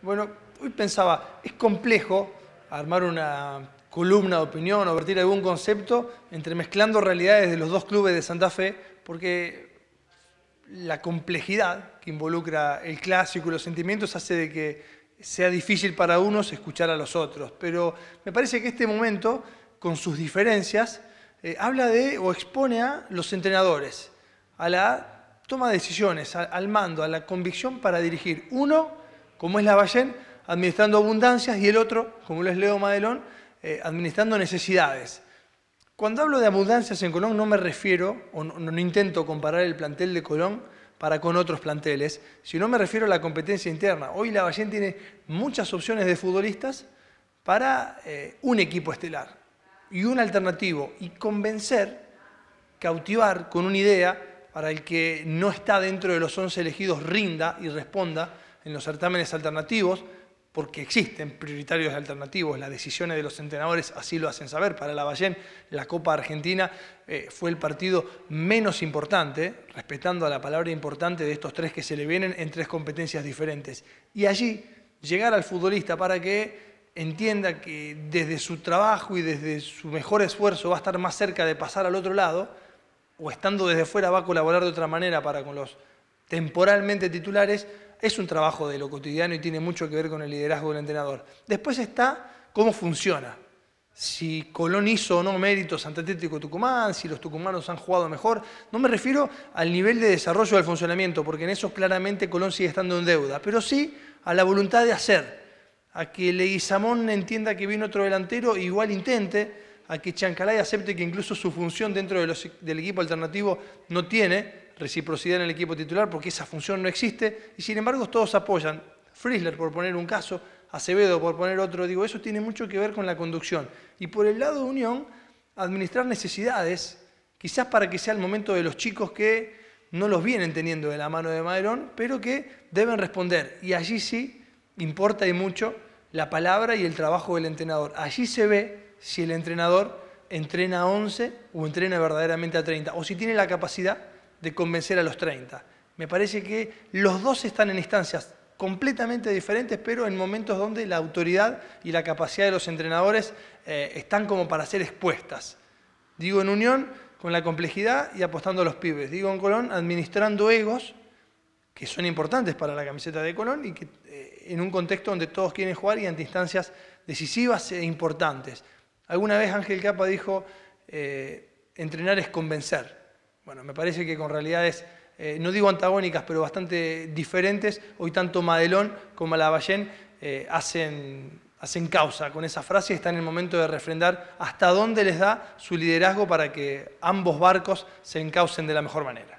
Bueno, hoy pensaba, es complejo armar una columna de opinión o vertir algún concepto entremezclando realidades de los dos clubes de Santa Fe, porque la complejidad que involucra el clásico y los sentimientos hace de que sea difícil para unos escuchar a los otros. Pero me parece que este momento, con sus diferencias, eh, habla de o expone a los entrenadores, a la toma de decisiones, al mando, a la convicción para dirigir uno como es La Lavallén, administrando abundancias, y el otro, como lo es Leo Madelón, eh, administrando necesidades. Cuando hablo de abundancias en Colón no me refiero, o no, intento comparar el plantel de Colón para con otros planteles, sino me refiero a la competencia interna. Hoy La Lavallén tiene muchas opciones de futbolistas para eh, un equipo estelar y un alternativo y convencer, cautivar con una idea para el que no está dentro de los 11 elegidos rinda y responda en los certámenes alternativos, porque existen prioritarios alternativos, las decisiones de los entrenadores así lo hacen saber. Para Lavallén, la Copa Argentina eh, fue el partido menos importante, respetando a la palabra importante de estos tres que se le vienen en tres competencias diferentes. Y allí llegar al futbolista para que entienda que desde su trabajo y desde su mejor esfuerzo va a estar más cerca de pasar al otro lado, o estando desde fuera va a colaborar de otra manera para con los temporalmente titulares, es un trabajo de lo cotidiano y tiene mucho que ver con el liderazgo del entrenador. Después está cómo funciona. Si Colón hizo o no méritos ante Atlético Tucumán, si los tucumanos han jugado mejor. No me refiero al nivel de desarrollo del funcionamiento, porque en eso claramente Colón sigue estando en deuda, pero sí a la voluntad de hacer. A que Leguizamón entienda que viene otro delantero, igual intente. A que Chancalay acepte que incluso su función dentro del equipo alternativo no tiene, reciprocidad en el equipo titular porque esa función no existe y sin embargo todos apoyan. Frisler, por poner un caso, Acevedo, por poner otro, digo, eso tiene mucho que ver con la conducción. Y por el lado de Unión, administrar necesidades, quizás para que sea el momento de los chicos que no los vienen teniendo de la mano de Maderón, pero que deben responder. Y allí sí importa y mucho la palabra y el trabajo del entrenador. Allí se ve si el entrenador entrena a 11 o entrena verdaderamente a 30, o si tiene la capacidad de convencer a los 30. Me parece que los dos están en instancias completamente diferentes, pero en momentos donde la autoridad y la capacidad de los entrenadores eh, están como para ser expuestas. Digo en Unión con la complejidad y apostando a los pibes. Digo en Colón administrando egos que son importantes para la camiseta de Colón y que eh, en un contexto donde todos quieren jugar y ante instancias decisivas e importantes. Alguna vez Ángel Capa dijo, eh, entrenar es convencer bueno, me parece que con realidades, eh, no digo antagónicas, pero bastante diferentes, hoy tanto Madelón como Lavallén eh, hacen, hacen causa con esa frase y están en el momento de refrendar hasta dónde les da su liderazgo para que ambos barcos se encaucen de la mejor manera.